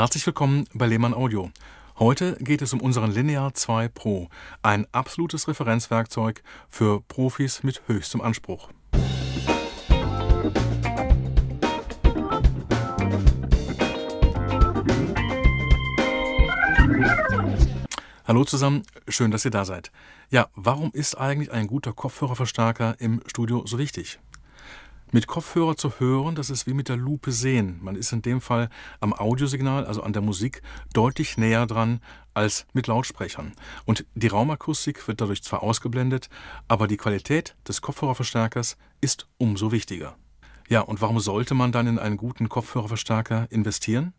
Herzlich willkommen bei Lehmann Audio. Heute geht es um unseren Linear 2 Pro, ein absolutes Referenzwerkzeug für Profis mit höchstem Anspruch. Hallo zusammen, schön, dass ihr da seid. Ja, warum ist eigentlich ein guter Kopfhörerverstärker im Studio so wichtig? Mit Kopfhörer zu hören, das ist wie mit der Lupe sehen. Man ist in dem Fall am Audiosignal, also an der Musik, deutlich näher dran als mit Lautsprechern. Und die Raumakustik wird dadurch zwar ausgeblendet, aber die Qualität des Kopfhörerverstärkers ist umso wichtiger. Ja, und warum sollte man dann in einen guten Kopfhörerverstärker investieren?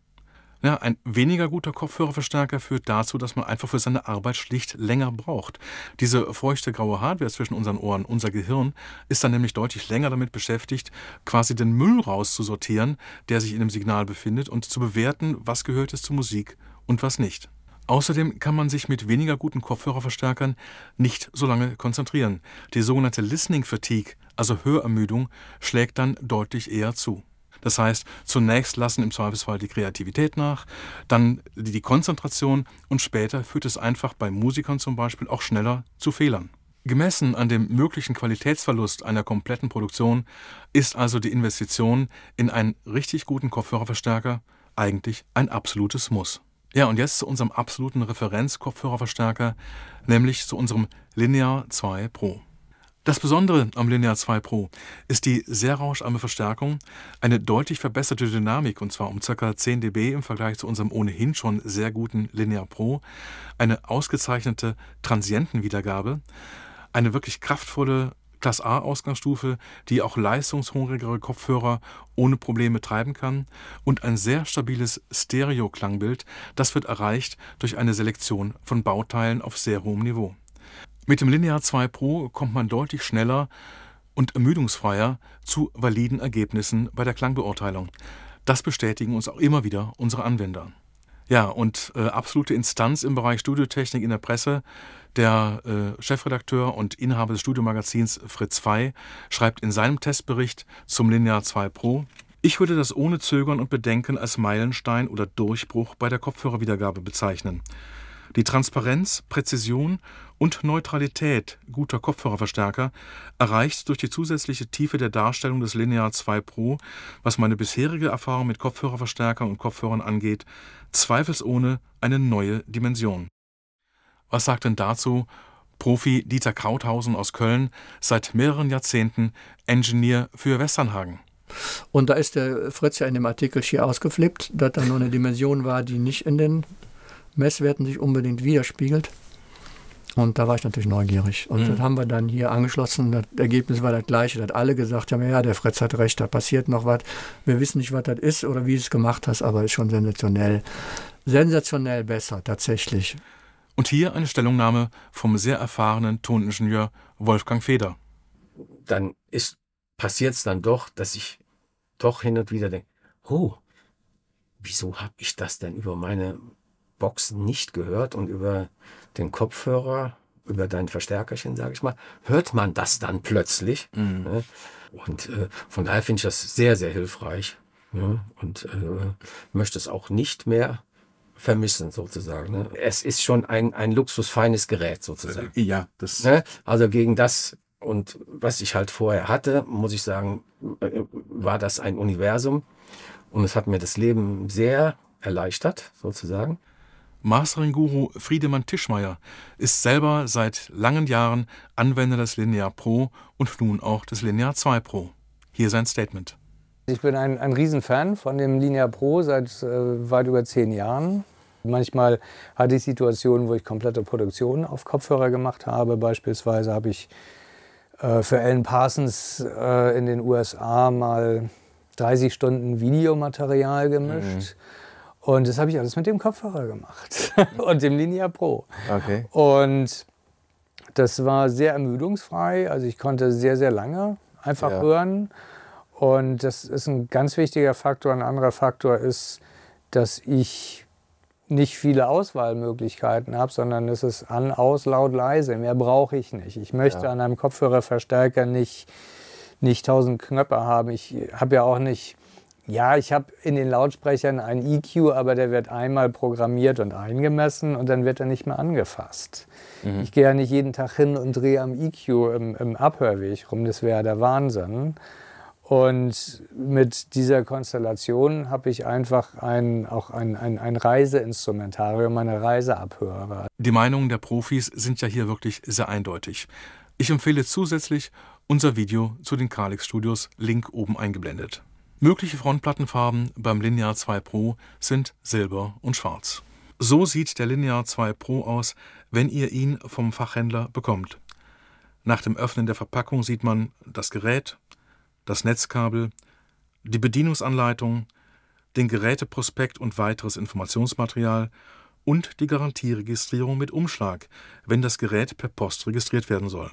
Ja, ein weniger guter Kopfhörerverstärker führt dazu, dass man einfach für seine Arbeit schlicht länger braucht. Diese feuchte graue Hardware zwischen unseren Ohren, unser Gehirn, ist dann nämlich deutlich länger damit beschäftigt, quasi den Müll rauszusortieren, der sich in dem Signal befindet und zu bewerten, was gehört es zur Musik und was nicht. Außerdem kann man sich mit weniger guten Kopfhörerverstärkern nicht so lange konzentrieren. Die sogenannte Listening Fatigue, also Hörermüdung, schlägt dann deutlich eher zu. Das heißt, zunächst lassen im Zweifelsfall die Kreativität nach, dann die Konzentration und später führt es einfach bei Musikern zum Beispiel auch schneller zu Fehlern. Gemessen an dem möglichen Qualitätsverlust einer kompletten Produktion ist also die Investition in einen richtig guten Kopfhörerverstärker eigentlich ein absolutes Muss. Ja, und jetzt zu unserem absoluten Referenz-Kopfhörerverstärker, nämlich zu unserem Linear 2 Pro. Das Besondere am Linear 2 Pro ist die sehr rauscharme Verstärkung, eine deutlich verbesserte Dynamik und zwar um ca. 10 dB im Vergleich zu unserem ohnehin schon sehr guten Linear Pro, eine ausgezeichnete Transientenwiedergabe, eine wirklich kraftvolle Klasse A Ausgangsstufe, die auch leistungshungrigere Kopfhörer ohne Probleme treiben kann und ein sehr stabiles Stereo-Klangbild, das wird erreicht durch eine Selektion von Bauteilen auf sehr hohem Niveau. Mit dem Linear 2 Pro kommt man deutlich schneller und ermüdungsfreier zu validen Ergebnissen bei der Klangbeurteilung. Das bestätigen uns auch immer wieder unsere Anwender. Ja, und äh, absolute Instanz im Bereich Studiotechnik in der Presse, der äh, Chefredakteur und Inhaber des Studiomagazins Fritz Fey schreibt in seinem Testbericht zum Linear 2 Pro, ich würde das ohne Zögern und Bedenken als Meilenstein oder Durchbruch bei der Kopfhörerwiedergabe bezeichnen. Die Transparenz, Präzision und Neutralität guter Kopfhörerverstärker erreicht durch die zusätzliche Tiefe der Darstellung des Linear 2 Pro, was meine bisherige Erfahrung mit Kopfhörerverstärkern und Kopfhörern angeht, zweifelsohne eine neue Dimension. Was sagt denn dazu Profi Dieter Krauthausen aus Köln, seit mehreren Jahrzehnten Engineer für Westernhagen? Und da ist der Fritz ja in dem Artikel schier ausgeflippt, dass da nur eine Dimension war, die nicht in den Messwerten sich unbedingt widerspiegelt. Und da war ich natürlich neugierig. Und mhm. das haben wir dann hier angeschlossen. Das Ergebnis war das gleiche, dass alle gesagt haben, ja, der Fritz hat recht, da passiert noch was. Wir wissen nicht, was das ist oder wie du es gemacht hast, aber ist schon sensationell. Sensationell besser, tatsächlich. Und hier eine Stellungnahme vom sehr erfahrenen Toningenieur Wolfgang Feder. Dann passiert es dann doch, dass ich doch hin und wieder denke, oh, wieso habe ich das denn über meine Box nicht gehört und über den Kopfhörer, über dein Verstärkerchen, sage ich mal, hört man das dann plötzlich. Mhm. Ne? Und äh, von daher finde ich das sehr, sehr hilfreich ne? und äh, möchte es auch nicht mehr vermissen sozusagen. Ne? Es ist schon ein, ein luxusfeines Gerät sozusagen. Äh, ja, das. Ne? Also gegen das und was ich halt vorher hatte, muss ich sagen, äh, war das ein Universum. Und es hat mir das Leben sehr erleichtert, sozusagen. Mastering-Guru Friedemann Tischmeier ist selber seit langen Jahren Anwender des Linear Pro und nun auch des Linear 2 Pro. Hier sein Statement. Ich bin ein, ein Riesenfan von dem Linear Pro seit äh, weit über zehn Jahren. Manchmal hatte ich Situationen, wo ich komplette Produktionen auf Kopfhörer gemacht habe. Beispielsweise habe ich äh, für Alan Parsons äh, in den USA mal 30 Stunden Videomaterial gemischt. Mhm und das habe ich alles mit dem Kopfhörer gemacht und dem Linea Pro. Okay. Und das war sehr ermüdungsfrei. Also ich konnte sehr, sehr lange einfach ja. hören. Und das ist ein ganz wichtiger Faktor. Ein anderer Faktor ist, dass ich nicht viele Auswahlmöglichkeiten habe, sondern es ist an, aus, laut, leise. Mehr brauche ich nicht. Ich möchte ja. an einem Kopfhörerverstärker nicht, nicht tausend Knöpfe haben. Ich habe ja auch nicht ja, ich habe in den Lautsprechern einen EQ, aber der wird einmal programmiert und eingemessen und dann wird er nicht mehr angefasst. Mhm. Ich gehe ja nicht jeden Tag hin und drehe am EQ im, im Abhörweg rum, das wäre der Wahnsinn. Und mit dieser Konstellation habe ich einfach ein, auch ein, ein, ein Reiseinstrumentarium, eine Reiseabhörer. Die Meinungen der Profis sind ja hier wirklich sehr eindeutig. Ich empfehle zusätzlich unser Video zu den Kalix Studios, Link oben eingeblendet. Mögliche Frontplattenfarben beim Linear 2 Pro sind Silber und Schwarz. So sieht der Linear 2 Pro aus, wenn ihr ihn vom Fachhändler bekommt. Nach dem Öffnen der Verpackung sieht man das Gerät, das Netzkabel, die Bedienungsanleitung, den Geräteprospekt und weiteres Informationsmaterial und die Garantieregistrierung mit Umschlag, wenn das Gerät per Post registriert werden soll.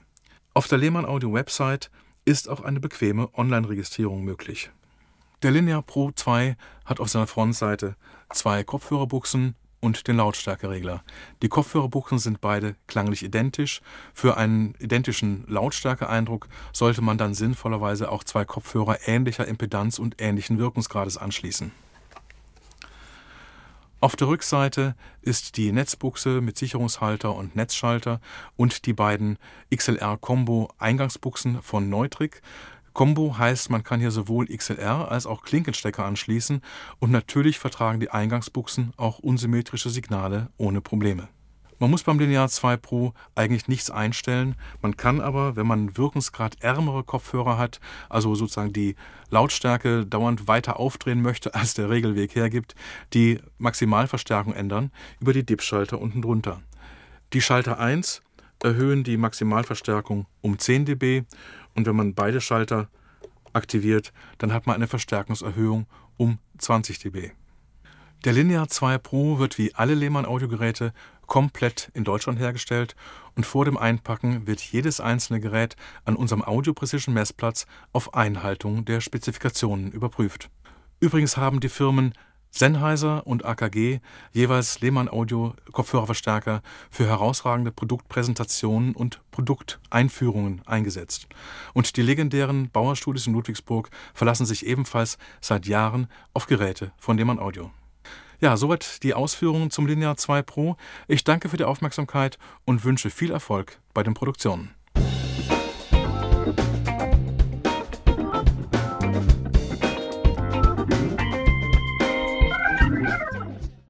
Auf der Lehmann Audio Website ist auch eine bequeme Online-Registrierung möglich. Der Linear Pro 2 hat auf seiner Frontseite zwei Kopfhörerbuchsen und den Lautstärkeregler. Die Kopfhörerbuchsen sind beide klanglich identisch. Für einen identischen Lautstärkeeindruck sollte man dann sinnvollerweise auch zwei Kopfhörer ähnlicher Impedanz und ähnlichen Wirkungsgrades anschließen. Auf der Rückseite ist die Netzbuchse mit Sicherungshalter und Netzschalter und die beiden XLR Combo Eingangsbuchsen von Neutrik. Combo heißt, man kann hier sowohl XLR als auch Klinkenstecker anschließen und natürlich vertragen die Eingangsbuchsen auch unsymmetrische Signale ohne Probleme. Man muss beim Linear 2 Pro eigentlich nichts einstellen. Man kann aber, wenn man Wirkungsgrad ärmere Kopfhörer hat, also sozusagen die Lautstärke dauernd weiter aufdrehen möchte, als der Regelweg hergibt, die Maximalverstärkung ändern über die DIP-Schalter unten drunter. Die Schalter 1 erhöhen die Maximalverstärkung um 10 dB und wenn man beide Schalter aktiviert, dann hat man eine Verstärkungserhöhung um 20 dB. Der Linear 2 Pro wird wie alle Lehmann-Audiogeräte komplett in Deutschland hergestellt und vor dem Einpacken wird jedes einzelne Gerät an unserem Audio Precision Messplatz auf Einhaltung der Spezifikationen überprüft. Übrigens haben die Firmen Sennheiser und AKG jeweils Lehmann Audio Kopfhörerverstärker für herausragende Produktpräsentationen und Produkteinführungen eingesetzt. Und die legendären Bauerstudios in Ludwigsburg verlassen sich ebenfalls seit Jahren auf Geräte von Lehmann Audio. Ja, soweit die Ausführungen zum Linear 2 Pro. Ich danke für die Aufmerksamkeit und wünsche viel Erfolg bei den Produktionen.